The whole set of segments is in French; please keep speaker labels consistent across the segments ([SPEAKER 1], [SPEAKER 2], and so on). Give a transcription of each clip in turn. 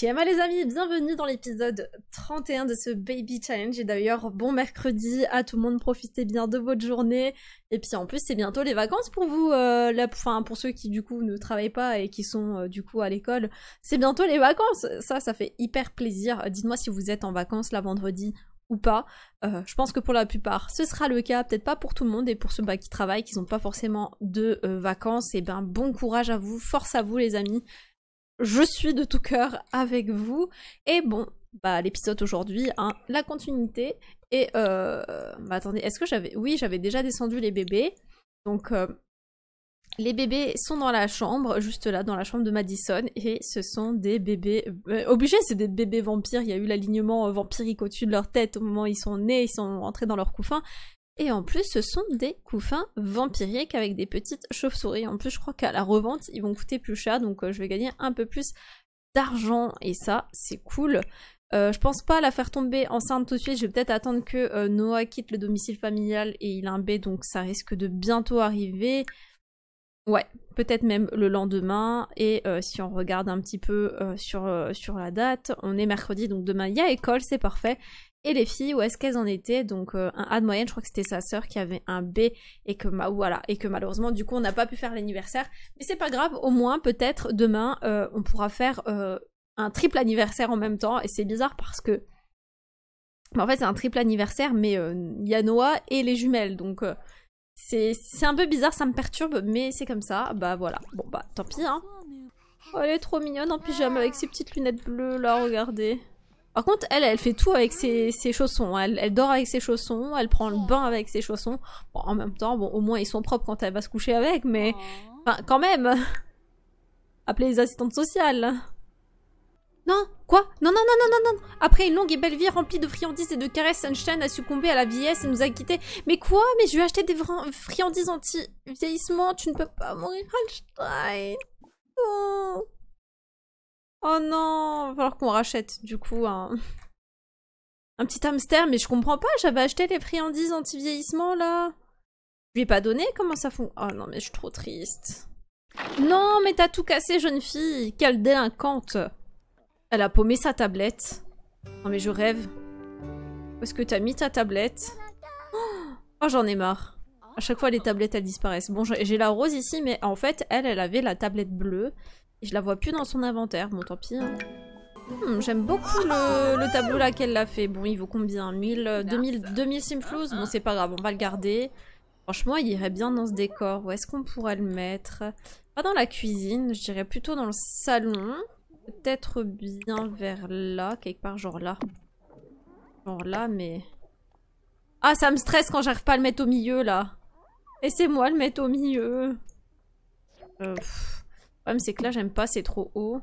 [SPEAKER 1] Shema les amis, bienvenue dans l'épisode 31 de ce Baby Challenge. Et d'ailleurs, bon mercredi à tout le monde, profitez bien de votre journée. Et puis en plus, c'est bientôt les vacances pour vous, euh, enfin pour ceux qui du coup ne travaillent pas et qui sont euh, du coup à l'école. C'est bientôt les vacances, ça, ça fait hyper plaisir. Euh, dites-moi si vous êtes en vacances la vendredi ou pas. je pense que pour la plupart, ce sera le cas, peut-être pas pour tout le monde et pour ceux bah, qui travaillent, qui n'ont pas forcément de vacances, et eh ben bon courage à vous, force à vous les amis je suis de tout cœur avec vous. Et bon, bah l'épisode aujourd'hui, hein, la continuité. Et euh, bah, attendez, est-ce que j'avais... Oui, j'avais déjà descendu les bébés. Donc euh, les bébés sont dans la chambre, juste là, dans la chambre de Madison, et ce sont des bébés... Euh, obligés, c'est des bébés vampires, il y a eu l'alignement vampirique au-dessus de leur tête au moment où ils sont nés, ils sont entrés dans leur couffin, et en plus, ce sont des couffins vampiriques avec des petites chauves-souris. En plus, je crois qu'à la revente, ils vont coûter plus cher, donc euh, je vais gagner un peu plus d'argent. Et ça, c'est cool. Euh, je pense pas la faire tomber enceinte tout de suite. Je vais peut-être attendre que euh, Noah quitte le domicile familial et il a un donc ça risque de bientôt arriver. Ouais, peut-être même le lendemain. Et si on regarde un petit peu sur, sur la date, on est mercredi, donc demain il y a école, c'est parfait et les filles où est-ce qu'elles en étaient. Donc euh, un A de moyenne, je crois que c'était sa sœur qui avait un B et que voilà et que malheureusement du coup on n'a pas pu faire l'anniversaire. Mais c'est pas grave, au moins peut-être demain euh, on pourra faire euh, un triple anniversaire en même temps et c'est bizarre parce que bah, en fait c'est un triple anniversaire mais il y a Noah et les jumelles donc c'est un peu bizarre, ça me perturbe mais c'est comme ça. Bah voilà. Bon bah tant pis hein. elle est trop mignonne en pyjama avec ses petites lunettes bleues là, regardez. Par contre, elle, elle fait tout avec ses, chaussons. Elle, dort avec ses chaussons, elle prend le bain avec ses chaussons. en même temps, bon, au moins ils sont propres quand elle va se coucher avec, mais oh. enfin, quand même. Appelez les assistantes sociales. Non, quoi Non, non, non, non, non, non Après une longue et belle vie remplie de friandises et de caresses, Sunshine a succombé à la vieillesse et nous a quittés. Mais quoi Mais je vais acheter acheté des friandises anti-vieillissement, tu ne peux pas mourir, Einstein oh. Oh non, va falloir qu'on rachète du coup un... un petit hamster, mais je comprends pas, j'avais acheté les friandises anti-vieillissement là. Je lui ai pas donné, comment ça fonctionne Oh non, mais je suis trop triste. Non, mais t'as tout cassé, jeune fille Quelle délinquante Elle a paumé sa tablette. Non mais je rêve. Où est-ce que t'as mis ta tablette Oh, j'en ai marre. À chaque fois, les tablettes, elles disparaissent. Bon, j'ai la rose ici, mais en fait, elle, elle avait la tablette bleue. Je la vois plus dans son inventaire, mon tant pis. Hein. Hmm, j'aime beaucoup le, tableau là qu'elle l'a fait. Bon, il vaut combien 1000, 2000, 2000 simflouz Bon, c'est pas grave, on va le garder. Franchement, il irait bien dans ce décor. Où est-ce qu'on pourrait le mettre Pas dans la cuisine, je dirais plutôt dans le salon. Peut-être bien vers là, quelque part, genre là. Genre là, mais... Ah, ça me stresse quand j'arrive pas à le mettre au milieu, là. Et c'est moi le mettre au milieu. Euh, c'est que là j'aime pas, c'est trop haut.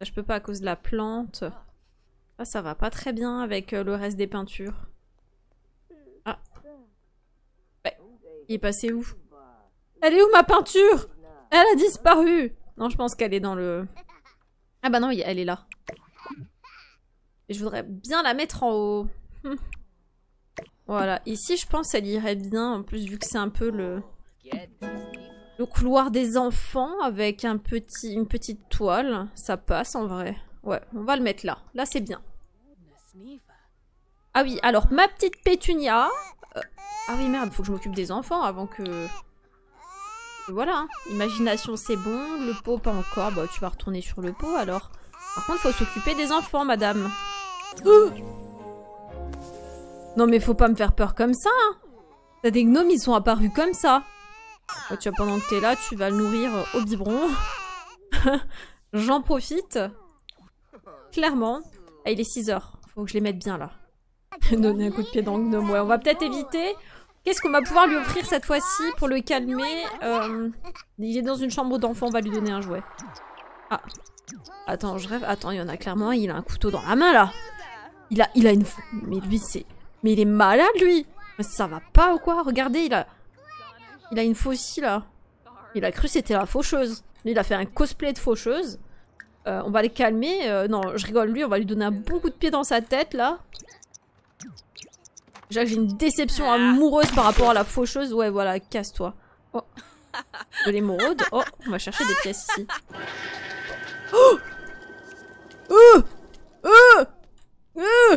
[SPEAKER 1] Je peux pas à cause de la plante. Ah, ça va pas très bien avec euh, le reste des peintures. Ah. il est passé où Elle est où ma peinture Elle a disparu Non, je pense qu'elle est dans le... Ah bah non, elle est là. Et je voudrais bien la mettre en haut. Voilà, ici je pense elle irait bien, en plus vu que c'est un peu le... Le couloir des enfants avec un petit, une petite toile, ça passe en vrai. Ouais, on va le mettre là. Là, c'est bien. Ah oui, alors ma petite pétunia. Euh, ah oui, merde, faut que je m'occupe des enfants avant que... Voilà, hein. imagination c'est bon, le pot pas encore. Bah tu vas retourner sur le pot alors. Par contre, faut s'occuper des enfants, madame. non mais faut pas me faire peur comme ça. Hein. des gnomes, ils sont apparus comme ça tu vois, pendant que t'es là, tu vas le nourrir au euh, biberon. J'en profite. Clairement. Ah, il est 6h. Faut que je les mette bien, là. Donner un coup de pied dans le gnome. on va peut-être éviter. Qu'est-ce qu'on va pouvoir lui offrir cette fois-ci pour le calmer euh, Il est dans une chambre d'enfant, on va lui donner un jouet. Ah. Attends, je rêve. Attends, il y en a clairement. Il a un couteau dans la main, là. Il a, il a une... Mais lui, c'est... Mais il est malade, lui Ça va pas ou quoi Regardez, il a... Il a une faucille là. Il a cru c'était la faucheuse. Lui, il a fait un cosplay de faucheuse. Euh, on va les calmer. Euh, non, je rigole, lui, on va lui donner un bon coup de pied dans sa tête là. J'ai une déception ah. amoureuse par rapport à la faucheuse. Ouais, voilà, casse-toi. Oh. De l'émeraude. Oh, on va chercher des pièces ici. Oh Oh Oh Oh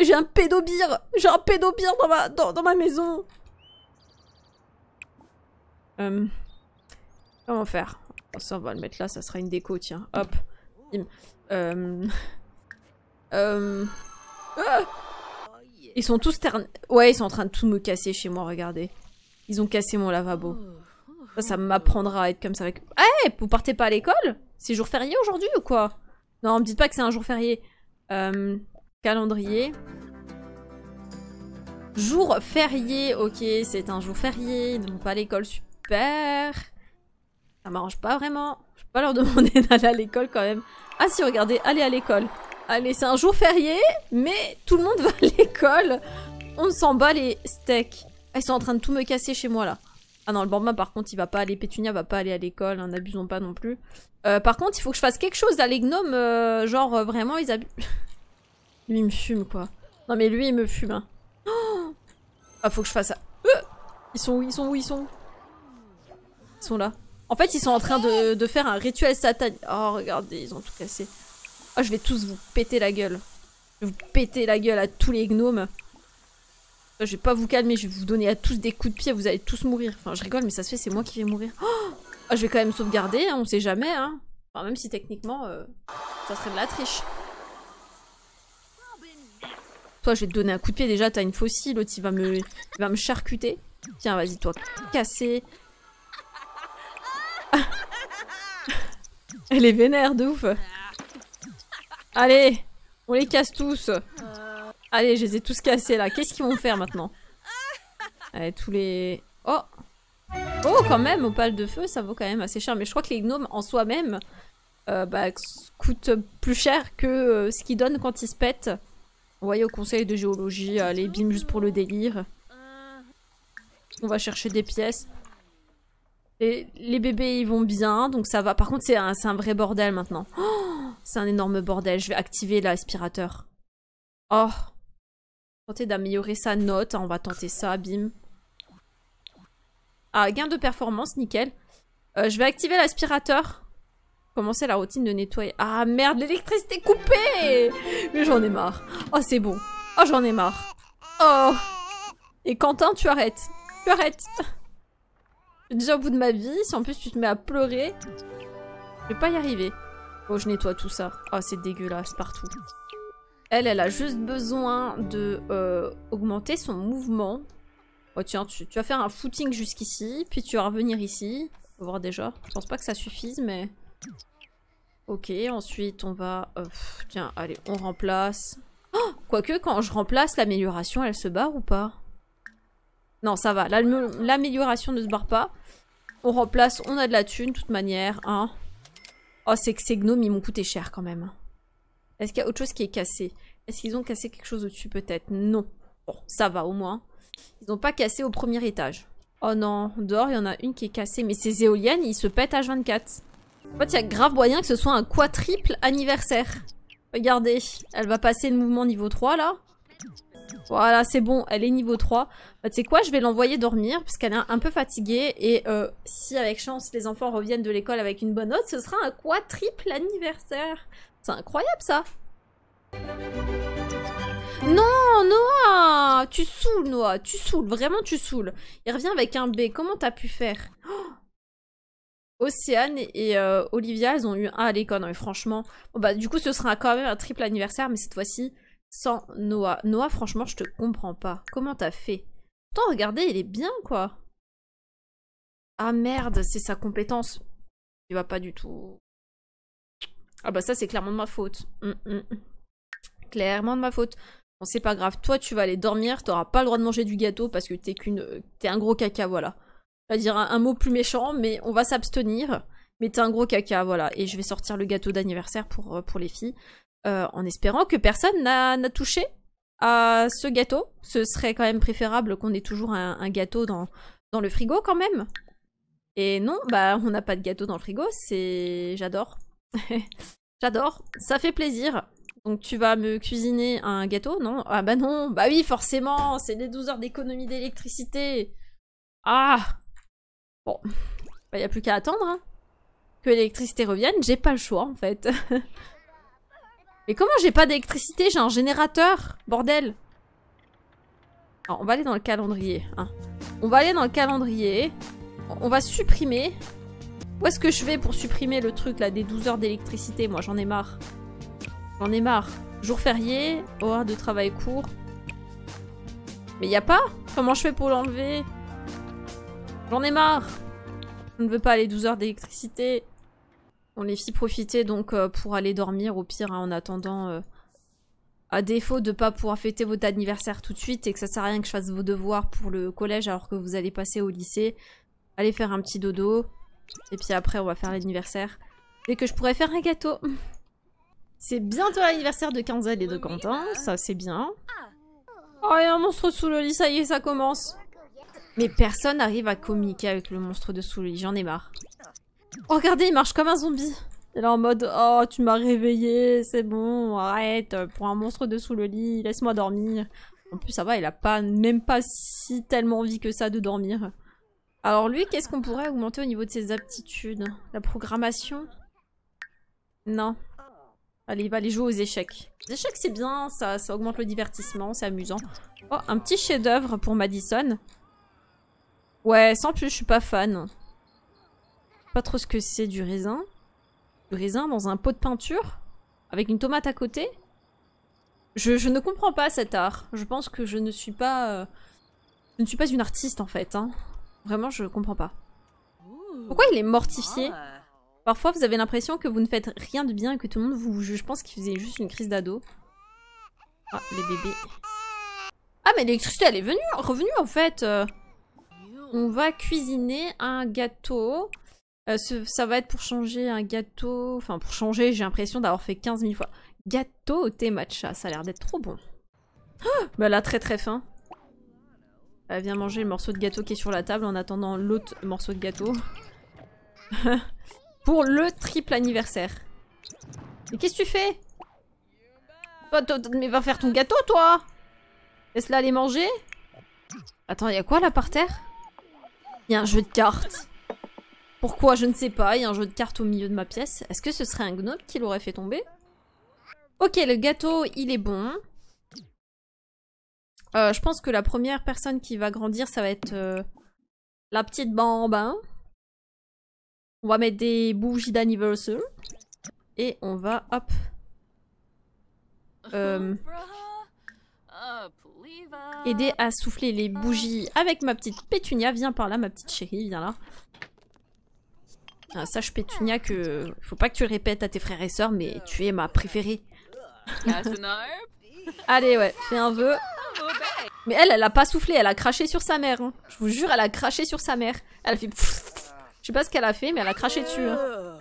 [SPEAKER 1] j'ai un pédobire J'ai un pédobire dans ma, dans, dans ma maison euh, Comment faire Ça, on va le mettre là, ça sera une déco, tiens. Hop. Hum. Hum. Ah! ils sont tous ternes. Ouais, ils sont en train de tout me casser chez moi, regardez. Ils ont cassé mon lavabo. Ça, ça m'apprendra à être comme ça avec... Eh, vous partez pas à l'école C'est jour férié aujourd'hui ou quoi Non, me dites pas que c'est un jour férié. Euh... Calendrier. Jour férié, ok, c'est un jour férié, donc pas l'école, super. Ça m'arrange pas vraiment. Je peux pas leur demander d'aller à l'école quand même. Ah si, regardez, allez à l'école. Allez, c'est un jour férié, mais tout le monde va à l'école. On s'en bat les steaks. Ah, ils sont en train de tout me casser chez moi là. Ah non, le bambin par contre il va pas aller, Pétunia va pas aller à l'école, hein, n'abusons pas non plus. Euh, par contre, il faut que je fasse quelque chose à les gnomes, euh, genre euh, vraiment ils abusent. Lui, il me fume, quoi. Non, mais lui, il me fume. Hein. ah, faut que je fasse ça. Euh ils sont où Ils sont où Ils sont Ils sont là. En fait, ils sont en train de, faire un rituel satanique. Oh, regardez, ils ont tout cassé. Ah je vais tous vous péter la gueule. Je vais vous péter la gueule à tous les gnomes. Je vais pas vous calmer, je vais vous donner à tous des coups de pied, vous allez tous mourir. Enfin, je rigole, mais ça se fait, c'est moi qui vais mourir. Oh ah, je vais quand même sauvegarder, hein, on sait jamais. Hein. Enfin, même si techniquement, euh, ça serait de la triche. Toi, je vais te donner un coup de pied. Déjà, t'as une fossile L'autre, il va me, va me charcuter. Tiens, vas-y, toi, casser. Elle est vénère, de ouf. Allez, on les casse tous. Allez, je les ai tous cassés là. Qu'est-ce qu'ils vont faire maintenant Allez, tous les. Oh Oh, quand même, au opale de feu, ça vaut quand même assez cher. Mais je crois que les gnomes en soi-même euh, bah, coûtent plus cher que euh, ce qu'ils donnent quand ils se pètent. Voyez, au conseil de géologie allez, euh, les bim, juste pour le délire. On va chercher des pièces. Et les bébés, ils vont bien, donc ça va. Par contre, c'est un, vrai bordel maintenant. Oh, c'est un énorme bordel. Je vais activer l'aspirateur. Oh Tenter d'améliorer sa note. Hein, on va tenter ça, bim. Ah, gain de performance, nickel. Euh, je vais activer l'aspirateur. Commencer la routine de nettoyer. Ah merde, l'électricité coupée Mais j'en ai marre. Oh, c'est bon. Oh, j'en ai marre. Oh Et Quentin, tu arrêtes. Tu arrêtes. Je suis déjà au bout de ma vie. Si en plus tu te mets à pleurer, je vais pas y arriver. Oh, je nettoie tout ça. Oh, c'est dégueulasse partout. Elle, elle a juste besoin de euh, augmenter son mouvement. Oh tiens, tu, vas faire un footing jusqu'ici, puis tu vas revenir ici. voir déjà. Je pense pas que ça suffise, mais... Ok, ensuite on va... Euh, tiens, allez, on remplace. Oh, quoique, quand je remplace, l'amélioration, elle se barre ou pas Non, ça va. L'amélioration ne se barre pas. On remplace, on a de la thune, de toute manière. Hein. Oh, c'est que ces gnomes, ils m'ont coûté cher quand même. Est-ce qu'il y a autre chose qui est cassé Est-ce qu'ils ont cassé quelque chose au-dessus peut-être Non. Bon, ça va au moins. Ils n'ont pas cassé au premier étage. Oh non, dehors, il y en a une qui est cassée. Mais ces éoliennes, ils se pètent H24. En fait, il y a grave moyen que ce soit un quadruple anniversaire. Regardez, elle va passer le mouvement niveau 3, là. Voilà, c'est bon, elle est niveau 3. Bah, tu sais quoi, je vais l'envoyer dormir, parce qu'elle est un peu fatiguée. Et euh, si, avec chance, les enfants reviennent de l'école avec une bonne note, ce sera un quadruple anniversaire. C'est incroyable, ça non, Noah Tu saoules, Noah. Tu saoules. Vraiment, tu saoules. Il revient avec un B. Comment t'as pu faire oh, Océane et euh, Olivia, elles ont eu un à l'école. mais franchement, bon, bah, du coup, ce sera quand même un triple anniversaire, mais cette fois-ci sans Noah. Noah, franchement, je te comprends pas. Comment t'as fait Pourtant, regardez, il est bien, quoi. Ah merde, c'est sa compétence. Il va pas du tout. Ah bah ça, c'est clairement de ma faute. Hum, hum, hum. Clairement de ma faute. Bon, c'est pas grave. Toi, tu vas aller dormir. T'auras pas le droit de manger du gâteau parce que t'es qu'une, euh, t'es un gros caca, voilà dire un, mot plus méchant, mais on va s'abstenir. Mais t'es un gros caca, voilà. Et je vais sortir le gâteau d'anniversaire pour, euh, pour les filles, euh, en espérant que personne n'a touché à ce gâteau. Ce serait quand même préférable qu'on ait toujours un, gâteau dans, dans le frigo quand même. Et non, bah on n'a pas de gâteau dans le frigo, c'est... J'adore. J'adore, ça fait plaisir. Donc tu vas me cuisiner un gâteau, non Ah bah non, bah oui, forcément, c'est les 12 heures d'économie d'électricité. Ah Bon, il bah, n'y a plus qu'à attendre hein. que l'électricité revienne. J'ai pas le choix en fait. Mais comment j'ai pas d'électricité J'ai un générateur, bordel. on va aller dans le calendrier. Hein. On va aller dans le calendrier. On va supprimer. Où est-ce que je vais pour supprimer le truc là des 12 heures d'électricité Moi j'en ai marre. J'en ai marre. Jour férié, horaire de travail court. Mais y a pas Comment je fais pour l'enlever J'en ai marre On ne veut pas aller 12 heures d'électricité. On les fit profiter donc euh, pour aller dormir au pire hein, en attendant... Euh, à défaut de pas pouvoir fêter votre anniversaire tout de suite et que ça sert à rien que je fasse vos devoirs pour le collège alors que vous allez passer au lycée, allez faire un petit dodo. Et puis après on va faire l'anniversaire. Et que je pourrais faire un gâteau. C'est bientôt l'anniversaire de Quinzel et de Quentin, ça c'est bien. Oh, il y a un monstre sous le lit, ça y est, ça commence. Mais personne n'arrive à communiquer avec le monstre de sous lit, j'en ai marre. Oh, regardez, il marche comme un zombie. Il est en mode Oh, tu m'as réveillé, c'est bon, arrête, pour un monstre de sous le lit, laisse-moi dormir. En plus, ça va, il a pas, même pas si tellement envie que ça de dormir. Alors, lui, qu'est-ce qu'on pourrait augmenter au niveau de ses aptitudes La programmation Non. Allez, il va aller jouer aux échecs. Les échecs, c'est bien, ça, ça augmente le divertissement, c'est amusant. Oh, un petit chef-d'œuvre pour Madison. Ouais, sans plus, je suis pas fan. Pas trop ce que c'est du raisin. Du raisin dans un pot de peinture Avec une tomate à côté je, ne comprends pas cet art. Je pense que je ne suis pas... Euh, je ne suis pas une artiste en fait. Hein. Vraiment, je comprends pas. Pourquoi il est mortifié Parfois, vous avez l'impression que vous ne faites rien de bien et que tout le monde vous Je pense qu'il faisait juste une crise d'ado. Ah, les bébés. Ah, mais l'électricité, elle est venue, revenue en fait. Euh on va cuisiner un gâteau. Euh, ça va être pour changer un gâteau. Enfin, pour changer, j'ai l'impression d'avoir fait 15 000 fois. Gâteau au thé matcha, ça a l'air d'être trop bon. Ah, bah là, très très fin. Elle euh, viens manger le morceau de gâteau qui est sur la table en attendant l'autre morceau de gâteau. pour le triple anniversaire. Mais qu'est-ce que tu fais oh, Mais va faire ton gâteau, toi Laisse-la aller manger Attends, il y a quoi là par terre un jeu de cartes. Pourquoi Je ne sais pas. Il y a un jeu de cartes au milieu de ma pièce. Est-ce que ce serait un gnome qui l'aurait fait tomber Ok, le gâteau, il est bon. Euh, je pense que la première personne qui va grandir, ça va être euh, la petite bambin. On va mettre des bougies d'anniversaire. Et on va, hop. Euh, oh, aider à souffler les bougies avec ma petite pétunia. Viens par là, ma petite chérie, viens là. Ah, sache pétunia que faut pas que tu le répètes à tes frères et sœurs, mais tu es ma préférée. Allez, ouais, fais un vœu. Mais elle, elle a pas soufflé, elle a craché sur sa mère. Hein. Je vous jure, elle a craché sur sa mère. Elle a fait... Je sais pas ce qu'elle a fait, mais elle a craché dessus. Hein.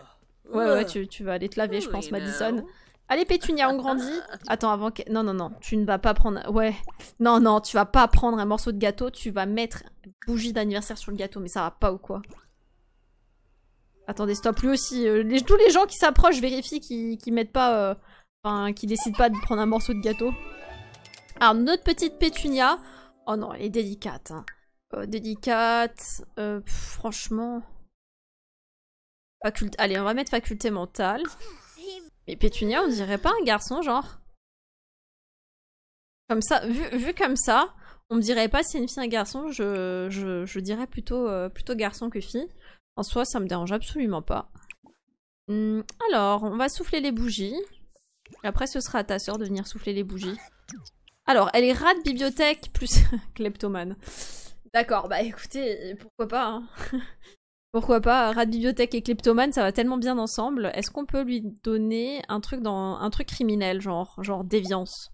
[SPEAKER 1] Ouais, ouais, tu, tu vas aller te laver, je pense, Madison. Allez, Pétunia, on grandit. Attends, avant que... Non, non, non, tu ne vas pas prendre... Ouais. Non, non, tu vas pas prendre un morceau de gâteau, tu vas mettre bougie d'anniversaire sur le gâteau, mais ça va pas ou quoi Attendez, stop, lui aussi. Euh, les... Tous les gens qui s'approchent vérifient qu'ils mettent pas... Euh, enfin, qu'ils décident pas de prendre un morceau de gâteau. Alors, notre petite Pétunia... Oh non, elle est délicate. Hein. Oh, délicate... Euh, franchement... Faculté... Allez, on va mettre faculté mentale. Et Pétunia, on dirait pas un garçon, genre. Comme ça, vu, vu comme ça, on me dirait pas si une fille un garçon, je, je, je dirais plutôt, euh, plutôt garçon que fille. En soi, ça me dérange absolument pas. Hmm, alors, on va souffler les bougies. Après, ce sera à ta sœur de venir souffler les bougies. Alors, elle est rat de bibliothèque plus kleptomane. D'accord, bah écoutez, pourquoi pas. Hein. Pourquoi pas Rat bibliothèque et kleptomane, ça va tellement bien ensemble. Est-ce qu'on peut lui donner un truc dans un truc criminel, genre genre déviance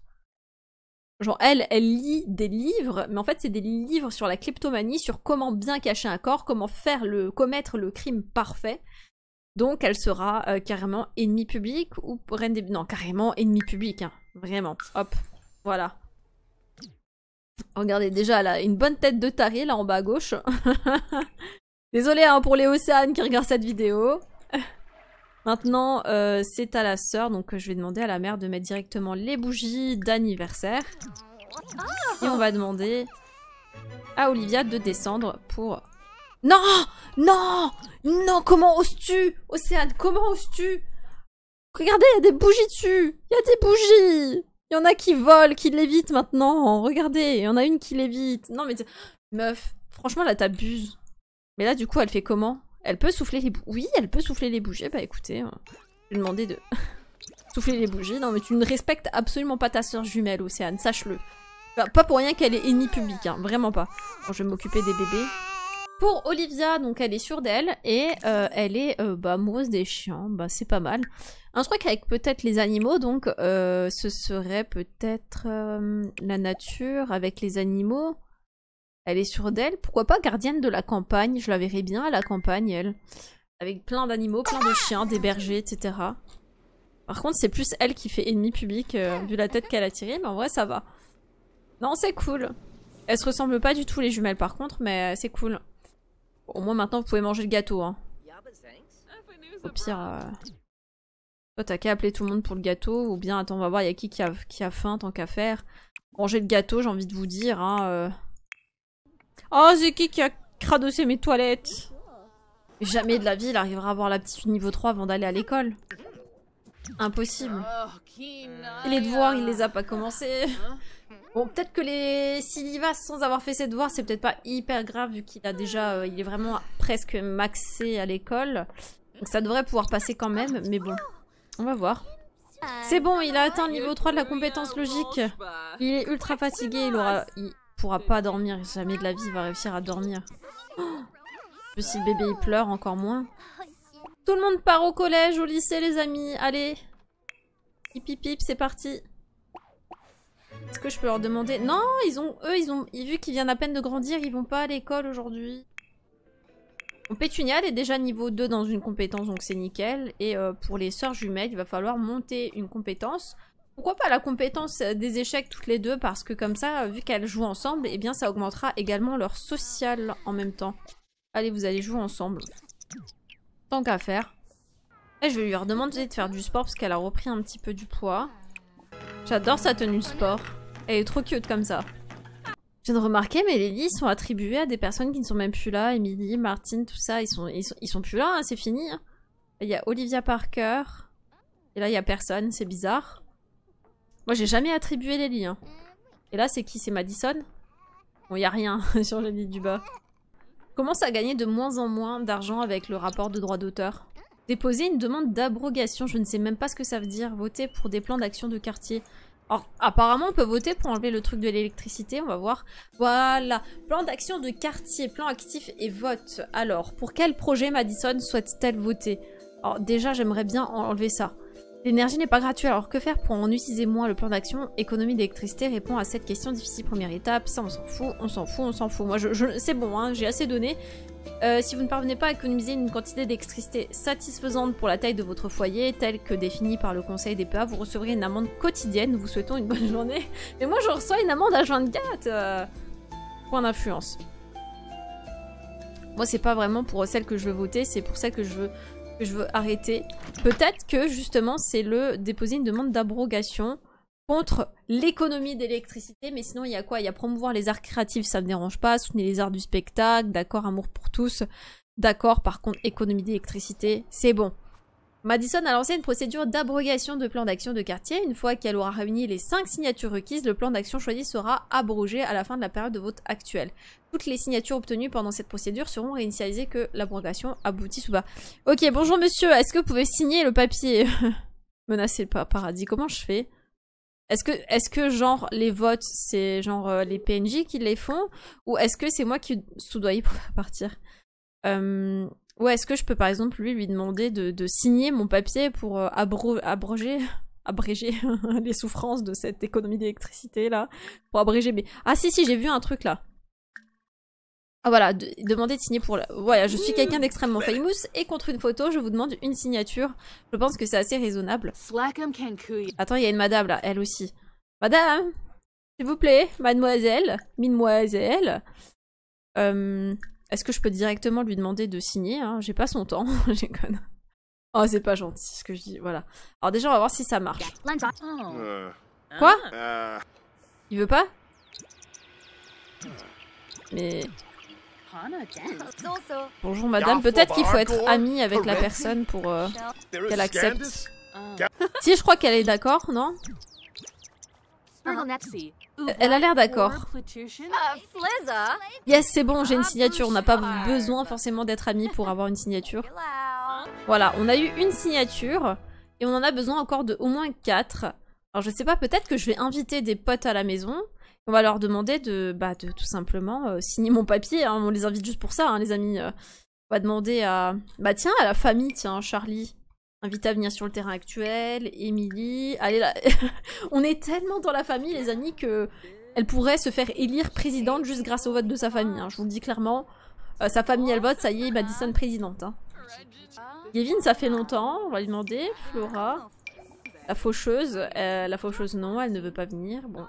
[SPEAKER 1] Genre elle, elle lit des livres, mais en fait c'est des livres sur la kleptomanie, sur comment bien cacher un corps, comment faire le commettre le crime parfait. Donc elle sera euh, carrément ennemie publique ou reine des non carrément ennemie publique, hein. vraiment. Hop, voilà. Regardez déjà là, une bonne tête de taré là en bas à gauche. Désolé hein, pour les Océanes qui regardent cette vidéo. Maintenant, euh, c'est à la sœur, donc euh, je vais demander à la mère de mettre directement les bougies d'anniversaire. Et on va demander à Olivia de descendre pour... Non Non Non Comment oses-tu Océane, comment oses-tu Regardez, il y a des bougies dessus Il y a des bougies Il y en a qui volent, qui l'évitent maintenant Regardez, il y en a une qui l'évite Non mais... Meuf, franchement là t'abuses mais là, du coup, elle fait comment Elle peut souffler les bougies Oui, elle peut souffler les bougies. Eh bah écoutez, hein, je demander de souffler les bougies. Non, mais tu ne respectes absolument pas ta soeur jumelle, Océane, sache-le. Bah, pas pour rien qu'elle est ennemie publique, hein, vraiment pas. Bon, je vais m'occuper des bébés. Pour Olivia, donc elle est sûre d'elle et euh, elle est euh, bah, amoureuse des chiens, bah c'est pas mal. Un crois qu'avec peut-être les animaux, donc euh, ce serait peut-être la nature avec les animaux. Elle est sûre d'elle. Pourquoi pas gardienne de la campagne Je la verrai bien à la campagne, elle. Avec plein d'animaux, plein de chiens, des bergers, etc. Par contre, c'est plus elle qui fait ennemi public euh, vu la tête qu'elle a tirée, mais en vrai, ça va. Non, c'est cool. Elles se ressemblent pas du tout, les jumelles, par contre, mais euh, c'est cool. Au moins, maintenant, vous pouvez manger le gâteau. Hein. Au pire... Euh, toi, t'as qu'à appeler tout le monde pour le gâteau, ou bien, attends, on va voir, y a qui qui a, qui a faim, tant qu'à faire. Manger le gâteau, j'ai envie de vous dire, hein... Oh, c'est qui qui a cradossé mes toilettes Jamais de la vie, il arrivera à avoir la petite niveau 3 avant d'aller à l'école. Impossible. les devoirs, il les a pas commencés. Bon, peut-être que les... S'il y va sans avoir fait ses devoirs, c'est peut-être pas hyper grave vu qu'il a déjà... Euh, il est vraiment presque maxé à l'école. Donc ça devrait pouvoir passer quand même, mais bon. On va voir. C'est bon, il a atteint le niveau 3 de la compétence logique. Il est ultra fatigué, il aura pourra pas dormir. Jamais de la vie, il va réussir à dormir. Oh si bébé il pleure, encore moins. Tout le monde part au collège, au lycée, les amis. Allez. Hip hip c'est parti. Est-ce que je peux leur demander Non, ils ont, eux, ils ont, vu qu'ils viennent à peine de grandir, ils vont pas à l'école aujourd'hui. Mon est déjà niveau 2 dans une compétence, donc c'est nickel. Et euh, pour les sœurs jumelles, il va falloir monter une compétence. Pourquoi pas la compétence des échecs toutes les deux Parce que comme ça, vu qu'elles jouent ensemble, eh bien ça augmentera également leur social en même temps. Allez, vous allez jouer ensemble. Tant qu'à faire. Et eh, je vais lui redemander de faire du sport parce qu'elle a repris un petit peu du poids. J'adore sa tenue sport. Elle est trop cute comme ça. Je viens de remarquer, mais les lits sont attribués à des personnes qui ne sont même plus là. Emily, Martine, tout ça, ils sont, ils sont, plus là, hein, c'est fini. Hein. Il y a Olivia Parker. Et là, il y a personne, c'est bizarre. Moi, j'ai jamais attribué les lits. Hein. Et là, c'est qui C'est Madison Bon, y a rien sur les lits du bas. Commence à gagner de moins en moins d'argent avec le rapport de droit d'auteur. Déposer une demande d'abrogation, je ne sais même pas ce que ça veut dire. Voter pour des plans d'action de quartier. Alors, apparemment, on peut voter pour enlever le truc de l'électricité, on va voir. Voilà, plan d'action de quartier, plan actif et vote. Alors, pour quel projet Madison souhaite-t-elle voter Alors, déjà, j'aimerais bien enlever ça. L'énergie n'est pas gratuite, alors que faire pour en utiliser moins Le plan d'action économie d'électricité répond à cette question difficile première étape. Ça, on s'en fout, on s'en fout, on s'en fout. Moi, je, c'est bon, hein, j'ai assez donné. Euh, si vous ne parvenez pas à économiser une quantité d'électricité satisfaisante pour la taille de votre foyer, telle que définie par le conseil des PA, vous recevrez une amende quotidienne. Nous vous souhaitons une bonne journée. Mais moi, je reçois une amende à 24 euh... Point d'influence. Moi, c'est pas vraiment pour celle que je veux voter, c'est pour celle que je veux que je veux arrêter. Peut-être que justement c'est le déposer une demande d'abrogation contre l'économie d'électricité, mais sinon il y a quoi Il y a promouvoir les arts créatifs, ça me dérange pas, soutenir les arts du spectacle, d'accord, amour pour tous, d'accord, par contre économie d'électricité, c'est bon. Madison a lancé une procédure d'abrogation de plan d'action de quartier. Une fois qu'elle aura réuni les 5 signatures requises, le plan d'action choisi sera abrogé à la fin de la période de vote actuelle. Toutes les signatures obtenues pendant cette procédure seront réinitialisées que l'abrogation aboutisse ou pas. Ok, bonjour monsieur, est-ce que vous pouvez signer le papier Menacer le paradis, comment je fais est-ce que, est que, genre, les votes, c'est genre euh, les PNJ qui les font Ou est-ce que c'est moi qui soudoyais pour partir euh, ou est-ce que je peux par exemple lui, lui demander de, signer mon papier pour euh, abroger abréger les souffrances de cette économie d'électricité là pour abréger mais ah si si j'ai vu un truc là ah voilà demander de signer pour voilà je suis quelqu'un d'extrêmement famous et contre une photo je vous demande une signature je pense que c'est assez raisonnable attends il y a une madame là elle aussi madame s'il vous plaît mademoiselle mademoiselle euh... Est-ce que je peux directement lui demander de signer hein J'ai pas son temps, j'ai connu. Oh, c'est pas gentil ce que je dis, voilà. Alors déjà, on va voir si ça marche. Euh. Quoi euh. Il veut pas Mais... Bonjour madame, peut-être qu'il faut être ami avec la personne pour euh, qu'elle accepte. Ah. si, je crois qu'elle est d'accord, non Hein? Elle a l'air d'accord. Yes, c'est bon, j'ai une ah, signature. On n'a pas besoin forcément d'être amis pour avoir une signature. Voilà, on a eu une signature. Et on en a besoin encore de au moins quatre. Alors je sais pas, peut-être que je vais inviter des potes à la maison. On va leur demander de, bah, de tout simplement euh, signer mon papier. Hein. On les invite juste pour ça, hein, les amis. Euh. on va demander à... Bah tiens, à la famille, tiens, Charlie. Invite à venir sur le terrain actuel, Émilie. Allez là, on est tellement dans la famille, les amis, que elle pourrait se faire élire présidente juste grâce au vote de sa famille. Hein. Je vous le dis clairement, euh, sa famille elle vote, ça y est, Madison présidente. Hein. ça fait longtemps, on va lui demander. Flora, la faucheuse, euh, la faucheuse non, elle ne veut pas venir. Bon,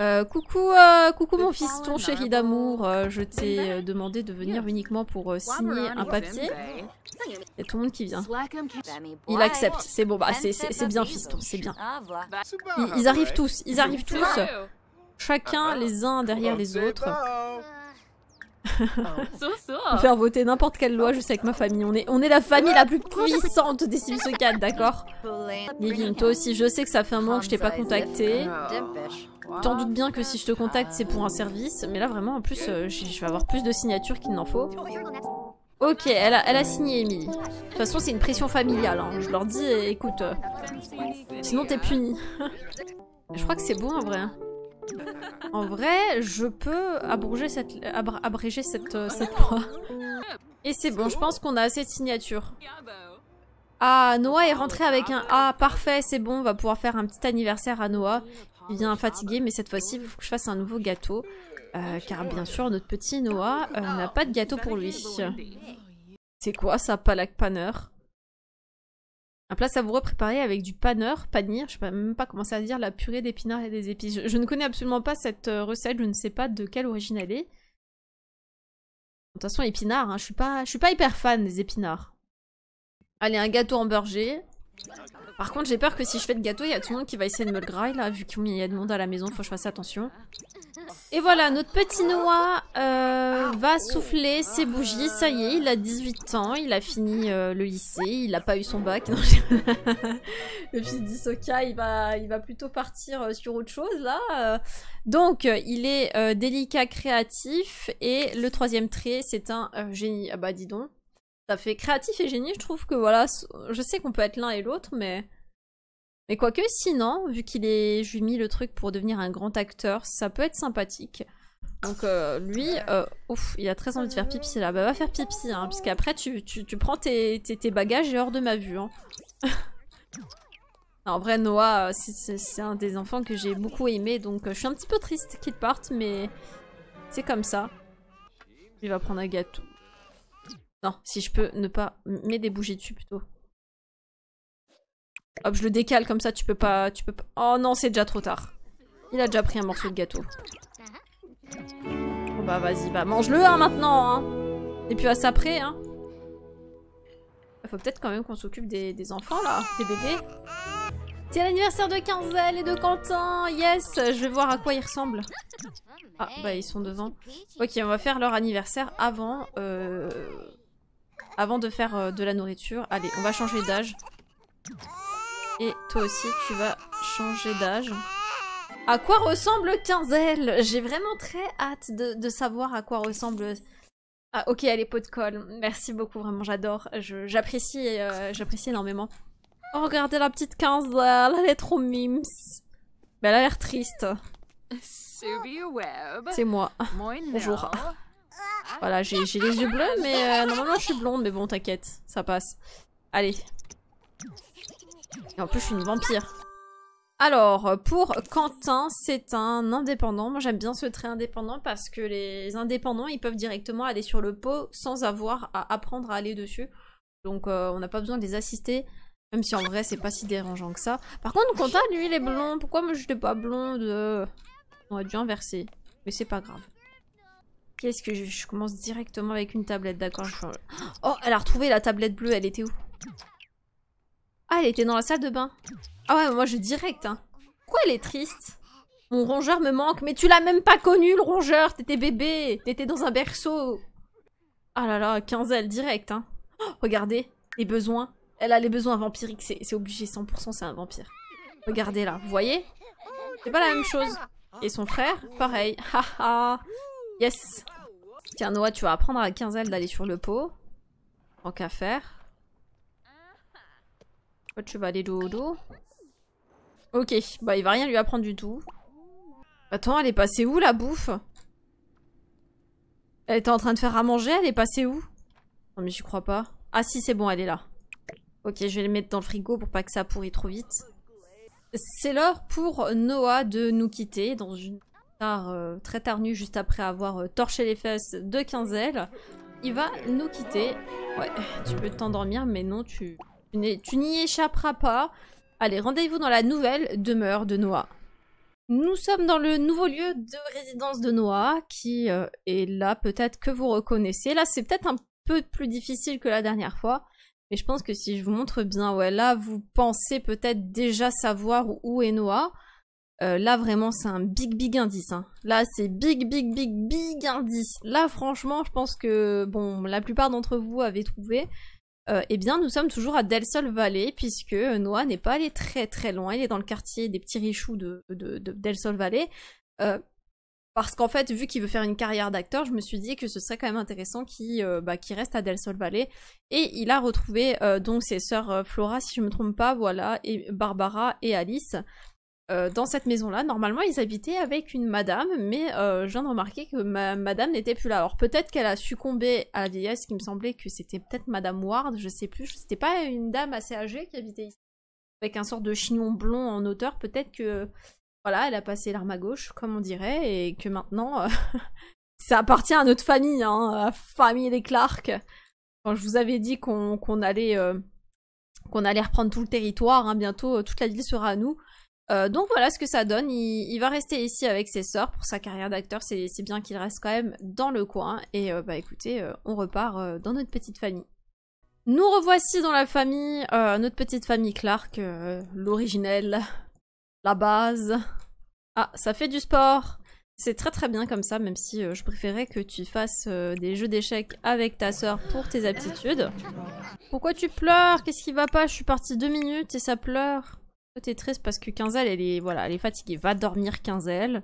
[SPEAKER 1] euh, coucou, euh, coucou mon fiston chéri d'amour, euh, je t'ai demandé de venir uniquement pour signer un papier. Il y a tout le monde qui vient. Il accepte, c'est bon, bah ben, c'est bien fiston, c'est bien. Bah, ils, arrivent tous, ils arrivent tous. Chacun ah, les uns derrière les autres. faire voter n'importe quelle loi je sais que ma famille. On est, on est la famille la plus puissante des Sims 4, d'accord Livine, toi aussi, je sais que ça fait un moment que je t'ai pas contacté. Ah. T'en doutes bien que si je te contacte, c'est pour un service, mais là vraiment, en plus, euh, je vais avoir plus de signatures qu'il n'en faut. Ok, elle a, signé Emily. De toute façon, c'est une pression familiale, hein. je leur dis, écoute, euh, sinon t'es puni. je crois que c'est bon en vrai. En vrai, je peux abroger cette, abréger euh, cette, loi.
[SPEAKER 2] Et c'est bon, je pense
[SPEAKER 1] qu'on a assez de signatures. Ah, Noah est rentré avec un A, parfait, c'est bon, on va pouvoir faire un petit anniversaire à Noah vient fatigué, mais cette fois-ci, il faut que je fasse un nouveau gâteau. Euh, car bien sûr, notre petit Noah euh, n'a pas de gâteau pour lui. C'est quoi ça, palak paneur Un plat savoureux préparé avec du paneur, panir, je sais même pas comment ça se dire, la purée d'épinards et des épices. Je, ne connais absolument pas cette euh, recette, je ne sais pas de quelle origine elle est. De toute façon, épinards, hein, je, suis pas, je suis pas hyper fan des épinards. Allez, un gâteau en berger. Par contre, j'ai peur que si je fais de gâteau, il y a tout le monde qui va essayer de me le grailler là, vu qu'il y a de monde à la maison, faut que je fasse attention. Et voilà, notre petit Noah euh, va souffler ses bougies. Ça y est, il a 18 ans, il a fini euh, le lycée, il n'a pas eu son bac. le fils d'Isoka, il va, il va plutôt partir euh, sur autre chose là. Donc, il est délicat, créatif, et le troisième trait, c'est un génie. Ah bah dis donc ça fait créatif et génie, je trouve que voilà, je sais qu'on peut être l'un et l'autre, mais... Mais quoique sinon, vu qu'il est, j'ai mis le truc pour devenir un grand acteur, ça peut être sympathique. Donc euh, lui, euh, ouf, il a très envie de faire pipi là. Bah va faire pipi, hein, puisqu'après tu, tu, tu, prends tes, bagages et hors de ma vue. en hein. vrai, Noah, euh, c'est un des enfants que j'ai beaucoup aimé, donc je suis un petit peu triste qu'il parte, mais c'est comme ça. Il va prendre un gâteau. Non, si je peux ne pas... Mets des bougies dessus plutôt. Hop, je le décale comme ça, tu peux pas... Tu peux pas... Oh non, c'est déjà trop tard. Il a déjà pris un morceau de gâteau. bah vas-y, bah mange-le hein, maintenant hein. Et puis à ça près, hein. Bah, faut peut-être quand même qu'on s'occupe des, enfants là, des bébés. C'est l'anniversaire de Quinzel et de Quentin Yes Je vais voir à quoi ils ressemblent. Ah, bah ils sont devant. Ok, on va faire leur anniversaire avant... Euh avant de faire euh, de la nourriture. Allez, on va changer d'âge. Et toi aussi, tu vas changer d'âge. À quoi ressemble Quinzel J'ai vraiment très hâte de, savoir à quoi ressemble... Ah ok, elle est de colle. Merci beaucoup, vraiment, j'adore. J'apprécie euh, j'apprécie énormément. Oh, regardez la petite Quinzel, elle est trop mimes. Mais elle a l'air triste. C'est moi. Bonjour. Voilà, j'ai les yeux bleus, mais euh, normalement je suis blonde, mais bon, t'inquiète, ça passe. Allez. Et en plus, je suis une vampire. Alors, pour Quentin, c'est un indépendant. Moi, j'aime bien ce trait indépendant parce que les indépendants, ils peuvent directement aller sur le pot sans avoir à apprendre à aller dessus. Donc, euh, on n'a pas besoin de les assister. Même si en vrai, c'est pas si dérangeant que ça. Par contre, Quentin, lui, il est blond. Pourquoi moi, je n'étais pas blonde euh, On aurait dû inverser. Mais c'est pas grave. Qu'est-ce que je... commence directement avec une tablette, d'accord. Oh, elle a retrouvé la tablette bleue, elle était où Ah, elle était dans la salle de bain. Ah ouais, moi je direct, hein. Pourquoi elle est triste Mon rongeur me manque, mais tu l'as même pas connu le rongeur, t'étais bébé, t'étais dans un berceau. Ah là là, elle direct, hein. Oh, regardez, les besoins. Elle a les besoins vampiriques, c'est obligé, 100% c'est un vampire. Regardez là, vous voyez C'est pas la même chose. Et son frère, pareil. ha Yes Tiens, Noah, tu vas apprendre à Quinzel d'aller sur le pot. Tant qu'à faire. Toi tu vas aller dos au dos. Ok, bah il va rien lui apprendre du tout. Attends, elle est passée où la bouffe Elle était en train de faire à manger, elle est passée où Non mais je crois pas. Ah si, c'est bon, elle est là. Ok, je vais les mettre dans le frigo pour pas que ça pourrit trop vite. C'est l'heure pour Noah de nous quitter dans une tard, euh, très tarnu, juste après avoir euh, torché les fesses de Quinzel. Il va nous quitter. Ouais, tu peux t'endormir, mais non, tu, n'y échapperas pas. Allez, rendez-vous dans la nouvelle demeure de Noah. Nous sommes dans le nouveau lieu de résidence de Noah, qui euh, est là, peut-être que vous reconnaissez. Là, c'est peut-être un peu plus difficile que la dernière fois. Mais je pense que si je vous montre bien, ouais, là, vous pensez peut-être déjà savoir où est Noah. Euh, là vraiment c'est un big big indice. Hein. Là c'est big big big big indice. Là franchement je pense que bon la plupart d'entre vous avez trouvé. Euh, eh bien nous sommes toujours à Del Sol Valley puisque euh, Noah n'est pas allé très très loin. Il est dans le quartier des petits richoux de, de, Del Sol Valley. parce qu'en fait, vu qu'il veut faire une carrière d'acteur, je me suis dit que ce serait quand même intéressant qu'il bah, reste à Del Sol Valley. Et il a retrouvé donc ses sœurs Flora, si je ne me trompe pas, voilà, et Barbara et Alice. Euh, dans cette maison-là, normalement, ils habitaient avec une madame, mais euh, je viens de remarquer que ma madame n'était plus là. Alors peut-être qu'elle a succombé à la vieillesse, qui me semblait que c'était peut-être madame Ward, je sais plus. C'était pas une dame assez âgée qui habitait ici, avec un sort de chignon blond en hauteur. Peut-être que, voilà, elle a passé l'arme à gauche, comme on dirait, et que maintenant, euh, ça appartient à notre famille, hein, à la famille des Clark. Quand je vous avais dit qu'on allait, qu'on allait reprendre tout le territoire, hein, bientôt toute la ville sera à nous. Euh, donc voilà ce que ça donne. Il, va rester ici avec ses sœurs pour sa carrière d'acteur. C'est bien qu'il reste quand même dans le coin. Et euh, bah écoutez, euh, on repart dans notre petite famille. Nous revoici dans la famille, notre petite famille Clark, l'originelle, la base. Ah, ça fait du sport C'est très très bien comme ça, même si je préférais que tu fasses des jeux d'échecs avec ta sœur pour tes aptitudes. Pourquoi tu pleures Qu'est-ce qui va pas Je suis partie deux minutes et ça pleure triste parce que Quinzel, elle est, voilà, elle est fatiguée. Va dormir, Quinzel.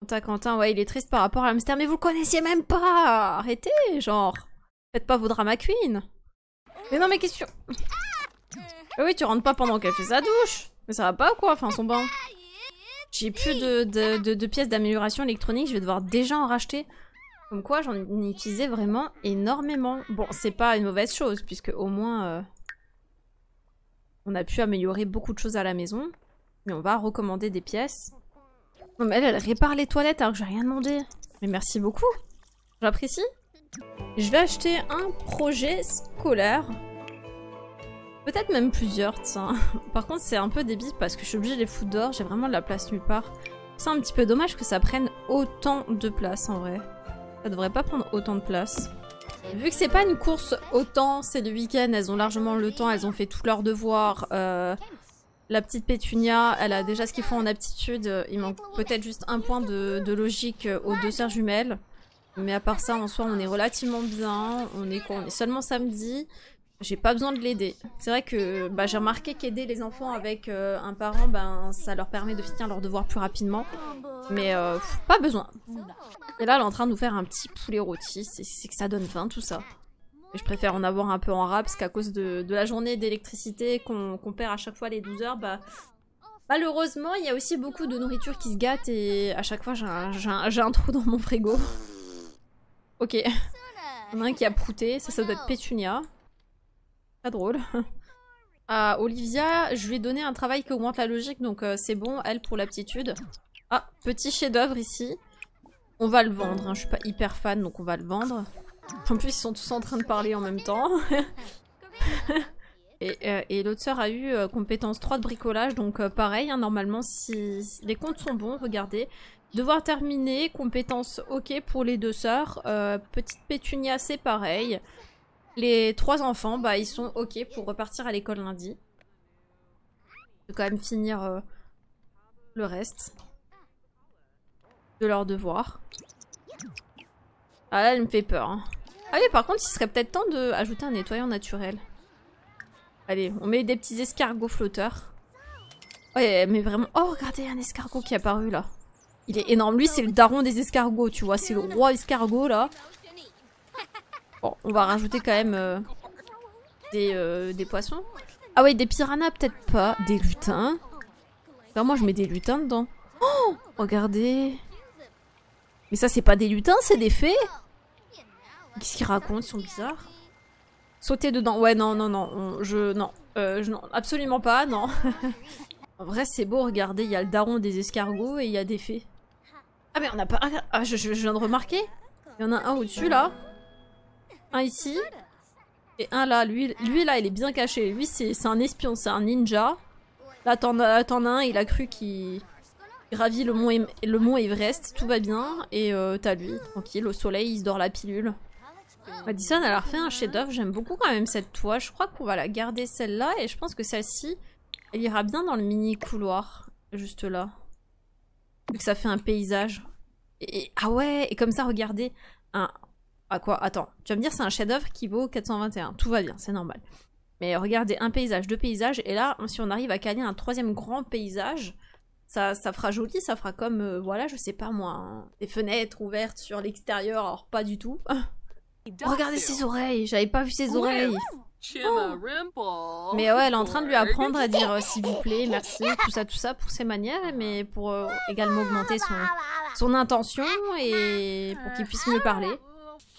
[SPEAKER 1] Quentin, Quentin, ouais, il est triste par rapport à Hamster, mais vous le connaissiez même pas Arrêtez, genre Faites pas vos drama queen Mais non, mais question ah! ah oui, tu rentres pas pendant qu'elle fait sa douche Mais ça va pas quoi Enfin, son bain J'ai plus de, de, de, pièces d'amélioration électronique, je vais devoir déjà en racheter. Comme quoi, j'en utilisais vraiment énormément. Bon, c'est pas une mauvaise chose, puisque au moins... Euh, on a pu améliorer beaucoup de choses à la maison. Mais on va recommander des pièces. Non mais elle, répare les toilettes alors que j'ai rien demandé. Mais merci beaucoup. J'apprécie. Je vais acheter un projet scolaire. Peut-être même plusieurs, Par contre, c'est un peu débile parce que je suis obligée de les foutre dehors. J'ai vraiment de la place nulle part. C'est un petit peu dommage que ça prenne autant de place, en vrai. Ça devrait pas prendre autant de place. Vu que c'est pas une course autant, c'est le week-end, elles ont largement le temps, elles ont fait tous leurs devoirs. Euh, la petite Pétunia, elle a déjà ce qu'il faut en aptitude. Il manque peut-être juste un point de, logique aux deux sœurs jumelles. Mais à part ça, en soi, on est relativement bien. On est On est seulement samedi j'ai pas besoin de l'aider. C'est vrai que bah, j'ai remarqué qu'aider les enfants avec euh, un parent, ben, ça leur permet de finir leurs devoirs plus rapidement. Mais euh, pas besoin. Et là, elle est en train de nous faire un petit poulet rôti. C'est que ça donne faim, tout ça. Et je préfère en avoir un peu en rap, parce qu'à cause de, la journée d'électricité qu'on perd à chaque fois les 12 heures, bah... Malheureusement, il y a aussi beaucoup de nourriture qui se gâte et à chaque fois, j'ai un, un trou dans mon frigo. ok. Il y en a un qui a prouté, ça, ça doit être Pétunia. Pas drôle. Ah Olivia, je lui ai donné un travail qui augmente la logique, donc euh, c'est bon, elle pour l'aptitude. Ah, petit chef-d'œuvre ici. On va le vendre, hein. je suis pas hyper fan, donc on va le vendre. En plus, ils sont tous en train de parler en même temps. et, euh, et l'autre sœur a eu euh, compétence 3 de bricolage, donc pareil, hein, normalement, si les comptes sont bons, regardez. Devoir terminer, compétence ok pour les deux sœurs. petite pétunia, c'est pareil. Les trois enfants, bah, ils sont ok pour repartir à l'école lundi. Je vais quand même finir euh, le reste de leur devoir. Ah là, elle me fait peur. Hein. Ah oui, par contre, il serait peut-être temps d'ajouter un nettoyant naturel. Allez, on met des petits escargots flotteurs. Ouais, mais vraiment... Oh, regardez, un escargot qui est apparu, là. Il est énorme. Lui, c'est le daron des escargots, tu vois. C'est le roi escargot, là. Bon, on va rajouter quand même euh, euh, des, poissons. Ah oui, des piranhas peut-être pas. Des lutins. Non, moi je mets des lutins dedans. Oh Regardez. Mais ça c'est pas des lutins, c'est des fées. Qu'est-ce qu'ils racontent Ils sont bizarres. Sauter dedans. Ouais, non, non, non. je... Non. Euh, non. Absolument pas, non. en vrai, c'est beau, regardez. Il y a le daron des escargots et il y a des fées. Ah mais on n'a pas... Ah, je viens de remarquer. Il y en a un au-dessus, là. Un ici. Et un là. Lui, lui là, il est bien caché. Lui, c'est un espion, c'est un ninja. Là, t'en as un, il a cru qu'il gravit le mont, le mont Everest. Tout va bien. Et euh, t'as lui, tranquille, au soleil, il se dort la pilule. Madison, elle a refait un chef-d'œuvre. J'aime beaucoup quand même cette toile. Je crois qu'on va la garder celle-là. Et je pense que celle-ci, elle ira bien dans le mini couloir. Juste là. Vu que ça fait un paysage. Et, ah ouais, et comme ça, regardez, un, quoi Attends, tu vas me dire c'est un chef-d'œuvre qui vaut 421. Tout va bien, c'est normal. Mais regardez, un paysage, deux paysages, et là, si on arrive à caler un troisième grand paysage, ça, ça fera joli, ça fera comme, euh, voilà, je sais pas moi, des fenêtres ouvertes sur l'extérieur, alors pas du tout. regardez ses oreilles, j'avais pas vu ses oreilles. Oh. Mais ouais, elle est en train de lui apprendre à dire euh, s'il vous plaît, merci, tout ça, tout ça pour ses manières, mais pour euh, également augmenter son, son intention et pour qu'il puisse mieux parler.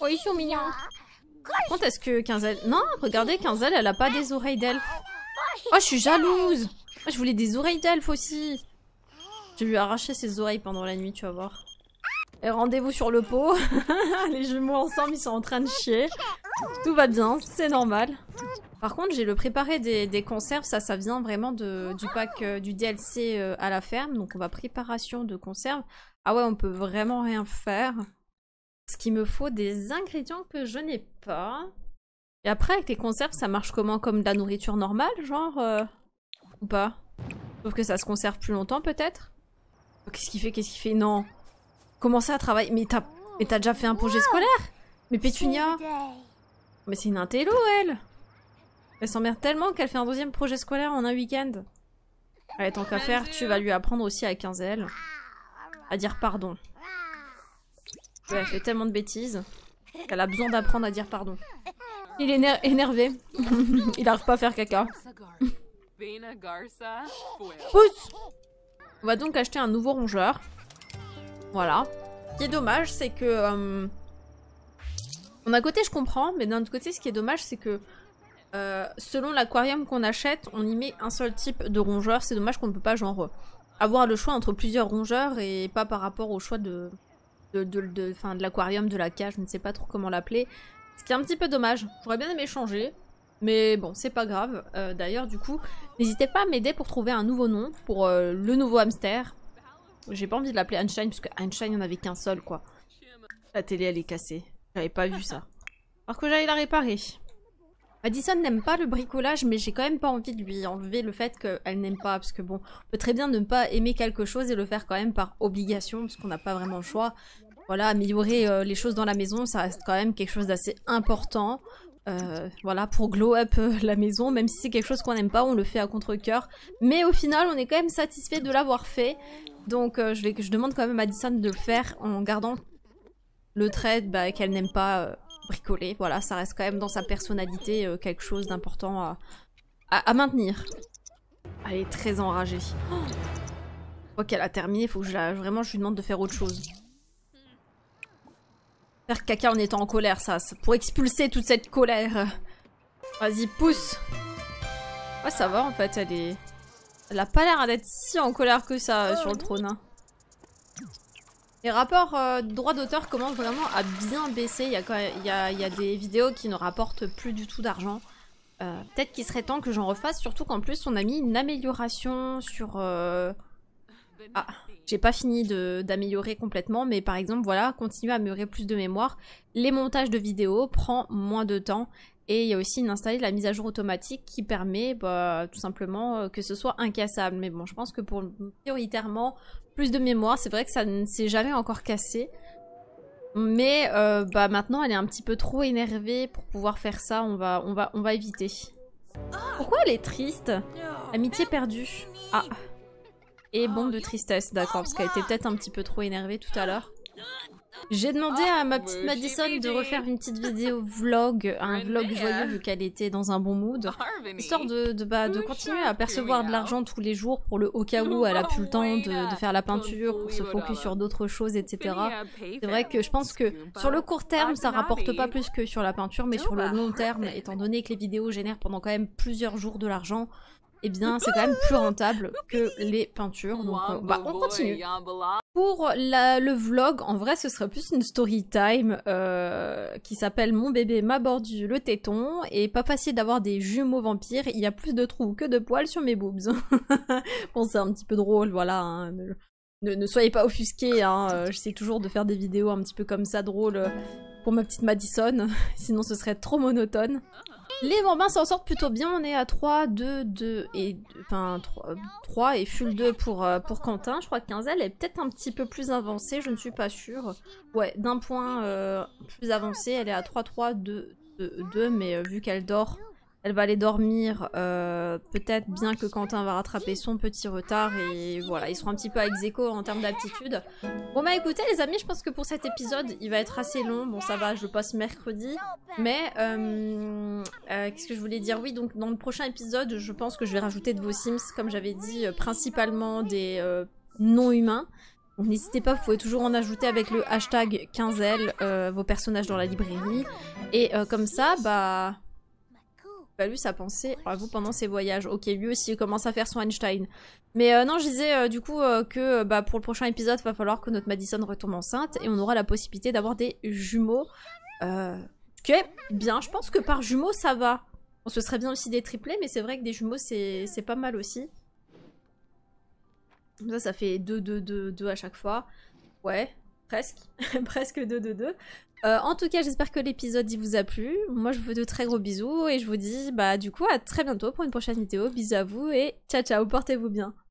[SPEAKER 1] Oh, ils sont mignons. Quand est-ce que Quinzel... Non, regardez, Quinzel, elle a pas des oreilles d'elfe. Oh, je suis jalouse oh, Je voulais des oreilles d'elfe aussi. Je lui arracher ses oreilles pendant la nuit, tu vas voir. Et rendez-vous sur le pot. Les jumeaux ensemble, ils sont en train de chier. Tout va bien, c'est normal. Par contre, j'ai le préparé des, conserves. Ça, ça vient vraiment du pack euh, du DLC euh, à la ferme. Donc, on va préparation de conserves. Ah ouais, on peut vraiment rien faire. Ce qu'il me faut des ingrédients que je n'ai pas. Et après, avec les conserves, ça marche comment Comme de la nourriture normale, genre euh, Ou pas Sauf que ça se conserve plus longtemps, peut-être Qu'est-ce qu'il fait Qu'est-ce qu'il fait Non Commencer à travailler... Mais t'as... Mais déjà fait un projet scolaire Mais Pétunia Mais c'est une intello, elle Elle s'emmerde tellement qu'elle fait un deuxième projet scolaire en un week-end. Allez, tant qu'à faire, tu vas lui apprendre aussi à 15 elle à dire pardon. Elle fait tellement de bêtises qu'elle a besoin d'apprendre à dire pardon. Il est énervé. Il n'arrive pas à faire caca. Pousse On va donc acheter un nouveau rongeur. Voilà. Ce qui est dommage, c'est que... On euh, D'un côté, je comprends, mais d'un autre côté, ce qui est dommage, c'est que... Euh, selon l'aquarium qu'on achète, on y met un seul type de rongeur. C'est dommage qu'on ne peut pas, genre, euh, avoir le choix entre plusieurs rongeurs et pas par rapport au choix de de, l'aquarium, de la cage, je ne sais pas trop comment l'appeler. Ce qui est un petit peu dommage. J'aurais bien aimé changer, mais bon, c'est pas grave. Euh, d'ailleurs, du coup, n'hésitez pas à m'aider pour trouver un nouveau nom pour euh, le nouveau hamster. J'ai pas envie de l'appeler Einstein, parce que Einstein, il n'y en avait qu'un seul, quoi. La télé, elle est cassée. J'avais pas vu ça. Alors que j'allais la réparer. Addison n'aime pas le bricolage, mais j'ai quand même pas envie de lui enlever le fait qu'elle n'aime pas, parce que bon, on peut très bien ne pas aimer quelque chose et le faire quand même par obligation, parce qu'on n'a pas vraiment le choix voilà, améliorer euh, les choses dans la maison, ça reste quand même quelque chose d'assez important. Euh, voilà, pour glow up euh, la maison, même si c'est quelque chose qu'on n'aime pas, on le fait à contre-coeur. Mais au final, on est quand même satisfait de l'avoir fait. Donc je, je demande quand même à Dissan de le faire en gardant le trait bah, qu'elle n'aime pas bricoler. Voilà, ça reste quand même dans sa personnalité quelque chose d'important à, maintenir. Elle est très enragée. Oh qu'elle a terminé, faut que je vraiment je lui demande de faire autre chose. Faire caca en étant en colère, ça, pour expulser toute cette colère. Vas-y, pousse. Ouais, ça va en fait, elle est... Elle a pas l'air d'être si en colère que ça euh, sur le oh. trône. Hein. Les rapports euh, droits d'auteur commencent vraiment à bien baisser. Il y, a il y a, des vidéos qui ne rapportent plus du tout d'argent. Euh, peut-être qu'il serait temps que j'en refasse, surtout qu'en plus on a mis une amélioration sur, ah, j'ai pas fini d'améliorer complètement, mais par exemple, voilà, continuer à améliorer plus de mémoire. Les montages de vidéos prend moins de temps. Et il y a aussi une installée de la mise à jour automatique qui permet bah, tout simplement euh, que ce soit incassable. Mais bon, je pense que pour prioritairement plus de mémoire, c'est vrai que ça ne s'est jamais encore cassé. Mais euh, bah, maintenant, elle est un petit peu trop énervée pour pouvoir faire ça. On va, on va, on va éviter. Pourquoi elle est triste oh, Amitié perdue. Ah et ah, bombe de tristesse, d'accord, parce qu'elle était peut-être un petit peu trop énervée tout à l'heure. J'ai demandé ah, à ma petite Madison de refaire une petite vidéo vlog, un vlog joyeux vu qu'elle était dans un bon mood, histoire de, de, bah, continuer à percevoir de l'argent tous les jours pour le au cas où elle a plus le temps de, faire la peinture, pour se focus sur d'autres choses, etc. C'est vrai que je pense que bah, sur le court terme, ça rapporte pas plus que sur la peinture, mais sur le bah, long terme, étant donné que les vidéos génèrent pendant quand même plusieurs jours de l'argent, eh bien, c'est quand même plus rentable que les peintures. Donc, euh, bah, on continue. Pour le vlog, en vrai, ce serait plus une story time euh, qui s'appelle Mon bébé m'a bordu le téton et pas facile d'avoir des jumeaux vampires. Il y a plus de trous que de poils sur mes boobs. bon, c'est un petit peu drôle, voilà. Hein, ne, soyez pas offusqués. Hein. Euh, j'essaie toujours de faire des vidéos un petit peu comme ça, drôles pour ma petite Madison. Sinon, ce serait trop monotone. Ah. Les bambins s'en sortent plutôt bien, on est à 3, 2, 2 et... Enfin, 3, 3 et full 2 pour, euh, pour Quentin. Je crois que 15 elle est peut-être un petit peu plus avancée, je ne suis pas sûre. Ouais, d'un point euh, plus avancé, elle est à 3, 3, 2, 2, 2 mais euh, vu qu'elle dort, elle va aller dormir, euh, peut-être bien que Quentin va rattraper son petit retard et voilà, ils seront un petit peu à ex en termes d'aptitude. Bon bah écoutez les amis, je pense que pour cet épisode, il va être assez long. Bon ça va, je passe mercredi. Mais euh, euh, qu'est-ce que je voulais dire Oui, donc dans le prochain épisode, je pense que je vais rajouter de vos Sims, comme j'avais dit, principalement des non-humains. Donc n'hésitez pas, vous pouvez toujours en ajouter avec le hashtag 15L vos personnages dans la librairie. Et comme ça, bah lui sa pensée à vous pendant ses voyages. Ok, lui aussi, il commence à faire son Einstein. Mais euh, non, je disais euh, du coup euh, que bah, pour le prochain épisode, va falloir que notre Madison retombe enceinte et on aura la possibilité d'avoir des jumeaux. Ok, bien, je pense que par jumeaux, ça va. On se serait bien aussi des triplés, mais c'est vrai que des jumeaux, c'est pas mal aussi. Comme ça, ça fait 2, 2, 2, 2 à chaque fois. Ouais, presque. presque 2, 2, 2. Euh, en tout cas, j'espère que l'épisode y vous a plu. Moi, je vous fais de très gros bisous et je vous dis bah du coup à très bientôt pour une prochaine vidéo. Bisous à vous et ciao ciao, portez-vous bien.